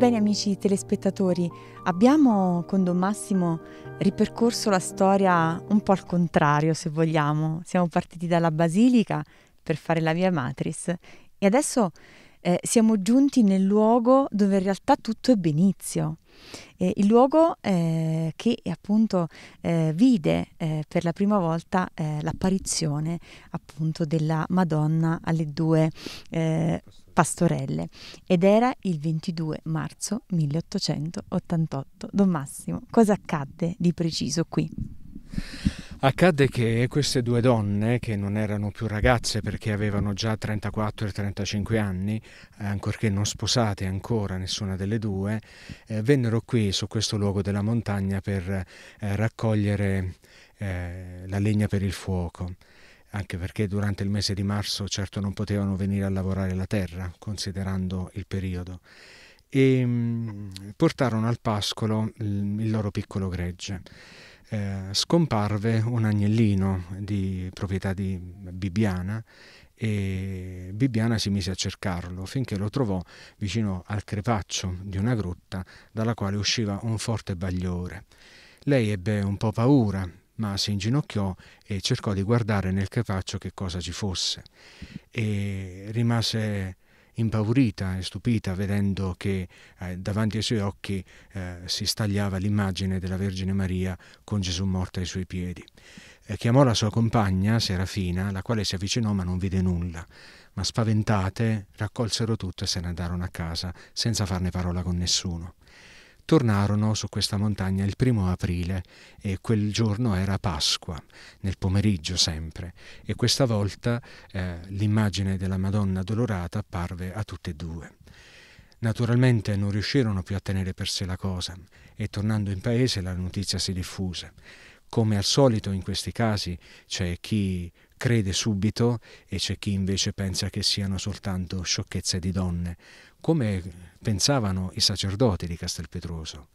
Ebbene amici telespettatori, abbiamo con Don Massimo ripercorso la storia un po' al contrario, se vogliamo. Siamo partiti dalla Basilica per fare la Via Matris e adesso eh, siamo giunti nel luogo dove in realtà tutto ebbe inizio. Eh, il luogo eh, che appunto eh, vide eh, per la prima volta eh, l'apparizione appunto della Madonna alle due eh, pastorelle ed era il 22 marzo 1888. Don Massimo, cosa accadde di preciso qui? Accadde che queste due donne, che non erano più ragazze perché avevano già 34 e 35 anni, ancorché non sposate ancora nessuna delle due, eh, vennero qui su questo luogo della montagna per eh, raccogliere eh, la legna per il fuoco anche perché durante il mese di marzo certo non potevano venire a lavorare la terra, considerando il periodo, e mh, mm, portarono al pascolo il, il loro piccolo gregge eh, scomparve un agnellino di proprietà di Bibiana e Bibiana si mise a cercarlo finché lo trovò vicino al crepaccio di una grotta dalla quale usciva un forte bagliore. Lei ebbe un po' paura, ma si inginocchiò e cercò di guardare nel crepaccio che cosa ci fosse e rimase impaurita e stupita vedendo che eh, davanti ai suoi occhi eh, si stagliava l'immagine della Vergine Maria con Gesù morta ai suoi piedi. Eh, chiamò la sua compagna, Serafina, la quale si avvicinò ma non vide nulla, ma spaventate raccolsero tutto e se ne andarono a casa senza farne parola con nessuno tornarono su questa montagna il primo aprile e quel giorno era Pasqua, nel pomeriggio sempre, e questa volta eh, l'immagine della Madonna dolorata apparve a tutte e due. Naturalmente non riuscirono più a tenere per sé la cosa e tornando in paese la notizia si diffuse. Come al solito in questi casi c'è chi crede subito e c'è chi invece pensa che siano soltanto sciocchezze di donne, come pensavano i sacerdoti di Castelpetroso.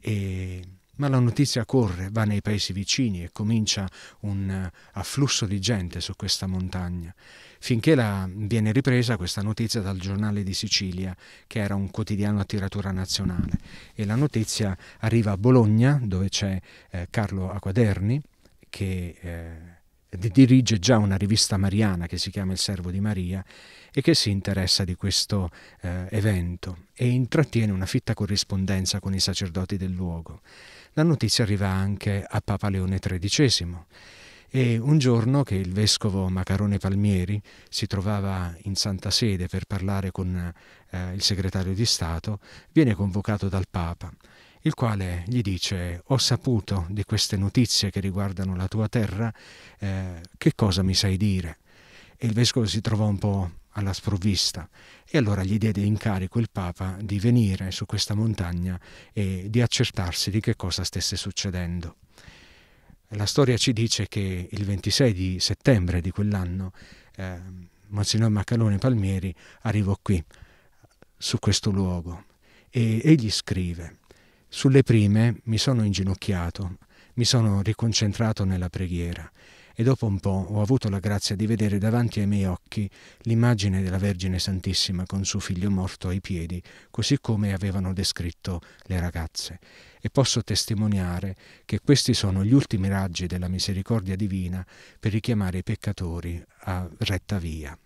E... Ma la notizia corre, va nei paesi vicini e comincia un afflusso di gente su questa montagna, finché la, viene ripresa questa notizia dal giornale di Sicilia, che era un quotidiano a tiratura nazionale. E la notizia arriva a Bologna, dove c'è eh, Carlo Acquaderni, che... Eh, dirige già una rivista mariana che si chiama Il Servo di Maria e che si interessa di questo eh, evento e intrattiene una fitta corrispondenza con i sacerdoti del luogo. La notizia arriva anche a Papa Leone XIII e un giorno che il vescovo Macarone Palmieri si trovava in Santa Sede per parlare con eh, il segretario di Stato, viene convocato dal Papa il quale gli dice ho saputo di queste notizie che riguardano la tua terra, eh, che cosa mi sai dire? E il vescovo si trovò un po' alla sprovvista e allora gli diede incarico il Papa di venire su questa montagna e di accertarsi di che cosa stesse succedendo. La storia ci dice che il 26 di settembre di quell'anno eh, Monsignor Maccalone Palmieri arrivò qui, su questo luogo, e egli scrive sulle prime mi sono inginocchiato, mi sono riconcentrato nella preghiera e dopo un po' ho avuto la grazia di vedere davanti ai miei occhi l'immagine della Vergine Santissima con suo figlio morto ai piedi, così come avevano descritto le ragazze. E posso testimoniare che questi sono gli ultimi raggi della misericordia divina per richiamare i peccatori a retta via.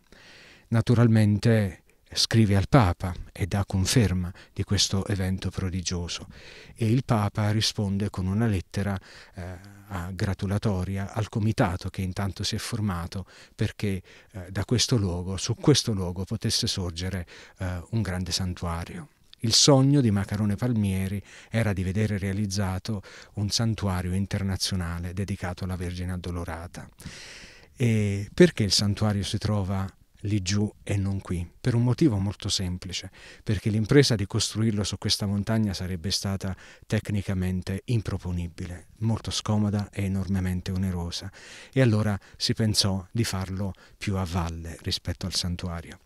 Naturalmente scrive al Papa e dà conferma di questo evento prodigioso e il Papa risponde con una lettera eh, gratulatoria al comitato che intanto si è formato perché eh, da questo luogo, su questo luogo potesse sorgere eh, un grande santuario. Il sogno di Macarone Palmieri era di vedere realizzato un santuario internazionale dedicato alla Vergine Addolorata. E perché il santuario si trova lì giù e non qui, per un motivo molto semplice, perché l'impresa di costruirlo su questa montagna sarebbe stata tecnicamente improponibile, molto scomoda e enormemente onerosa, e allora si pensò di farlo più a valle rispetto al santuario.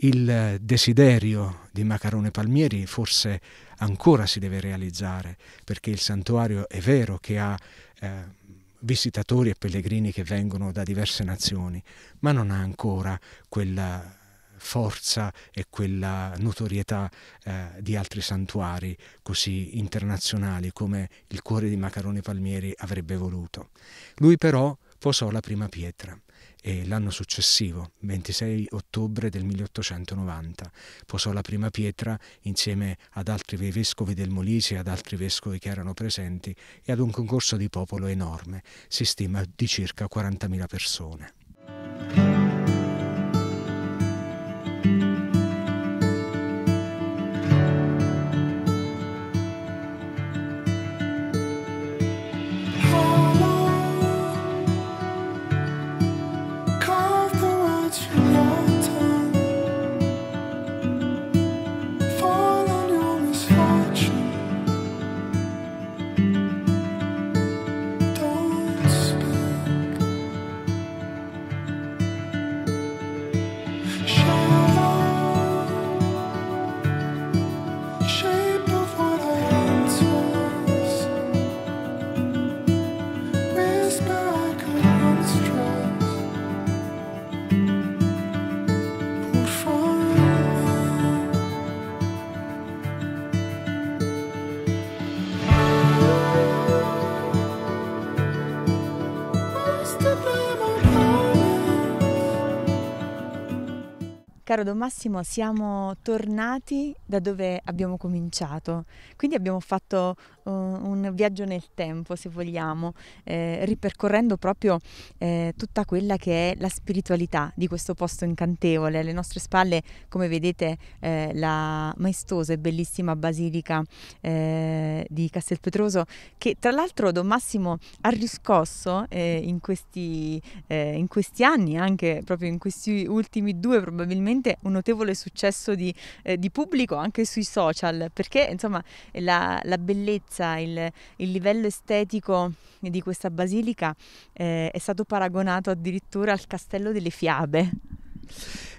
Il desiderio di Macarone Palmieri forse ancora si deve realizzare, perché il santuario è vero che ha... Eh, visitatori e pellegrini che vengono da diverse nazioni, ma non ha ancora quella forza e quella notorietà eh, di altri santuari così internazionali come il cuore di Macaroni Palmieri avrebbe voluto. Lui però posò la prima pietra e l'anno successivo, 26 ottobre del 1890, posò la prima pietra insieme ad altri vescovi del Molise e ad altri vescovi che erano presenti e ad un concorso di popolo enorme, si stima di circa 40.000 persone. Caro Don Massimo, siamo tornati da dove abbiamo cominciato, quindi abbiamo fatto eh, un viaggio nel tempo, se vogliamo, eh, ripercorrendo proprio eh, tutta quella che è la spiritualità di questo posto incantevole. Alle nostre spalle, come vedete, eh, la maestosa e bellissima basilica eh, di Castelpetroso, che tra l'altro Don Massimo ha riscosso eh, in questi, in, questi, anni, anche proprio in questi ultimi due, probabilmente un notevole successo di, di pubblico anche sui social, perché insomma la, la bellezza bellezza, il, il livello estetico di questa basilica eh, è stato paragonato addirittura al castello delle fiabe.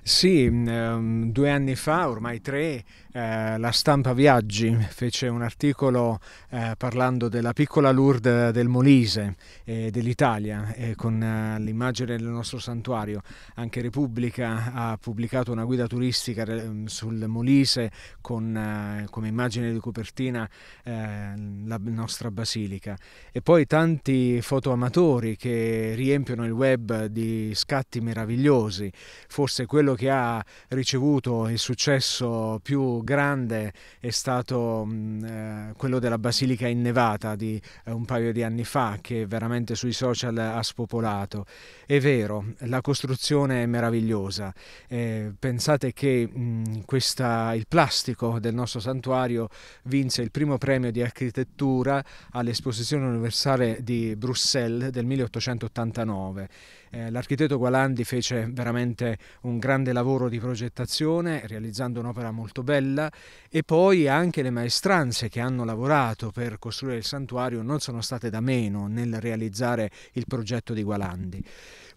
Sì, um, due anni fa, ormai tre, eh, la stampa Viaggi fece un articolo eh, parlando della piccola Lourdes del Molise eh, dell'Italia con eh, l'immagine del nostro santuario. Anche Repubblica ha pubblicato una guida turistica eh, sul Molise con eh, come immagine di copertina la nostra basilica. E poi tanti fotoamatori che riempiono il web di scatti meravigliosi, forse quello quello che ha ricevuto il successo più grande è stato mm, eh, quello della Basilica Innevata di eh, un paio di anni fa che veramente sui social ha spopolato. È vero, la costruzione è meravigliosa. Eh, pensate che mh, mm, questa, il plastico del nostro santuario vinse il primo premio di architettura all'esposizione universale di Bruxelles del 1889 eh, l'architetto Gualandi fece veramente un grande lavoro di progettazione, realizzando un'opera molto bella e poi anche le maestranze che hanno lavorato per costruire il santuario non sono state da meno nel realizzare il progetto di Gualandi.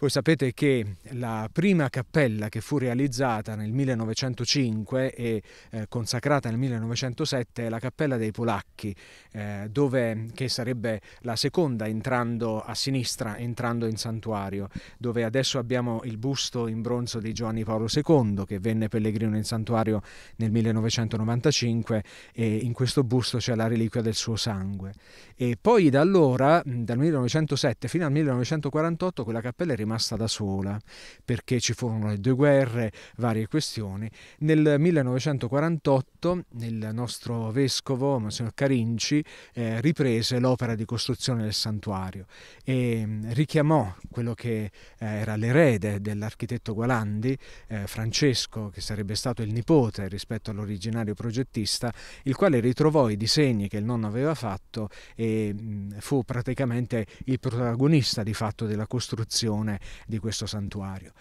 Voi sapete che la prima cappella che fu realizzata nel 1905 e eh, consacrata nel 1907 è la cappella dei Polacchi, eh, dove, che sarebbe la seconda entrando a sinistra, entrando in santuario, dove adesso abbiamo il busto in bronzo di Giovanni Paolo II che venne pellegrino in santuario nel 1995 e in questo busto c'è la reliquia del suo sangue. E poi da allora, dal 1907 fino al 1948, quella cappella è rimasta rimasta da sola, perché ci furono le due guerre, varie questioni. Nel 1948 il nostro vescovo, Monsignor Carinci, eh, riprese l'opera di costruzione del santuario e mm, richiamò quello che eh, era l'erede dell'architetto Gualandi, eh, Francesco, che sarebbe stato il nipote rispetto all'originario progettista, il quale ritrovò i disegni che il nonno aveva fatto e mh, mm, fu praticamente il protagonista di fatto della costruzione di questo santuario.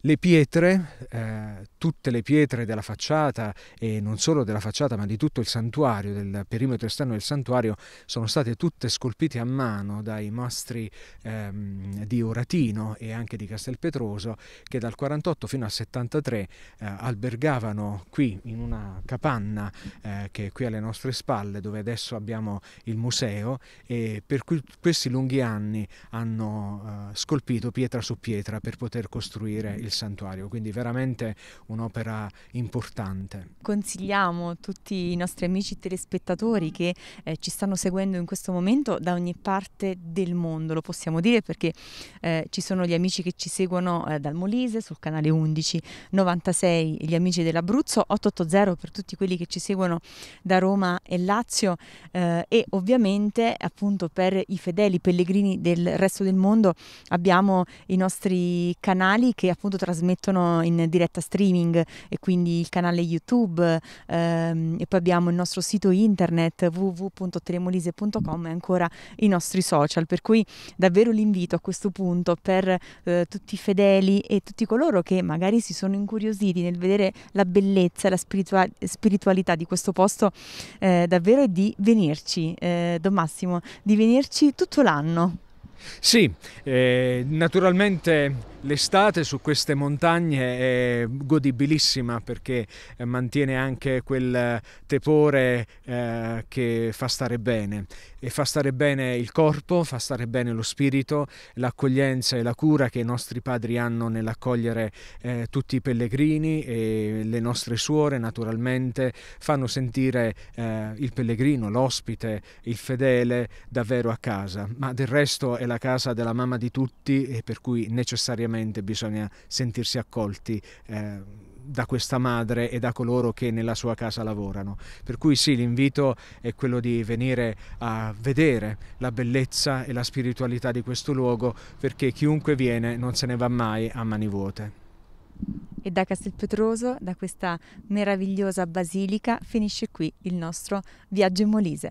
Le pietre, eh, tutte le pietre della facciata e non solo della facciata ma di tutto il santuario, del perimetro esterno del santuario, sono state tutte scolpite a mano dai mastri ehm, di Oratino e anche di Castelpetroso che dal 48 fino al 73 eh, albergavano qui in una capanna eh, che è qui alle nostre spalle dove adesso abbiamo il museo e per cui questi lunghi anni hanno eh, scolpito pietra su pietra per poter costruire il il santuario, quindi veramente un'opera importante. Consigliamo a tutti i nostri amici telespettatori che eh, ci stanno seguendo in questo momento da ogni parte del mondo, lo possiamo dire perché eh, ci sono gli amici che ci seguono eh, dal Molise sul canale 11 96, gli amici dell'Abruzzo 880 per tutti quelli che ci seguono da Roma e Lazio eh, e ovviamente appunto per i fedeli pellegrini del resto del mondo abbiamo i nostri canali che appunto appunto trasmettono in diretta streaming e quindi il canale YouTube ehm, e poi abbiamo il nostro sito internet www.tremolise.com e ancora i nostri social, per cui davvero l'invito a questo punto per eh, tutti i fedeli e tutti coloro che magari si sono incuriositi nel vedere la bellezza e la spiritua- spiritualità di questo posto eh, davvero è di venirci, eh, Don Massimo, di venirci tutto l'anno. Sì, eh, naturalmente L'estate su queste montagne è godibilissima perché eh, mantiene anche quel eh, tepore eh, che fa stare bene e fa stare bene il corpo, fa stare bene lo spirito, l'accoglienza e la cura che i nostri padri hanno nell'accogliere eh, tutti i pellegrini e le nostre suore naturalmente fanno sentire eh, il pellegrino, l'ospite, il fedele davvero a casa, ma del resto è la casa della mamma di tutti e per cui necessariamente necessariamente bisogna sentirsi accolti eh, da questa madre e da coloro che nella sua casa lavorano. Per cui sì, l'invito è quello di venire a vedere la bellezza e la spiritualità di questo luogo perché chiunque viene non se ne va mai a mani vuote. E da Castelpetroso, da questa meravigliosa basilica, finisce qui il nostro viaggio in Molise.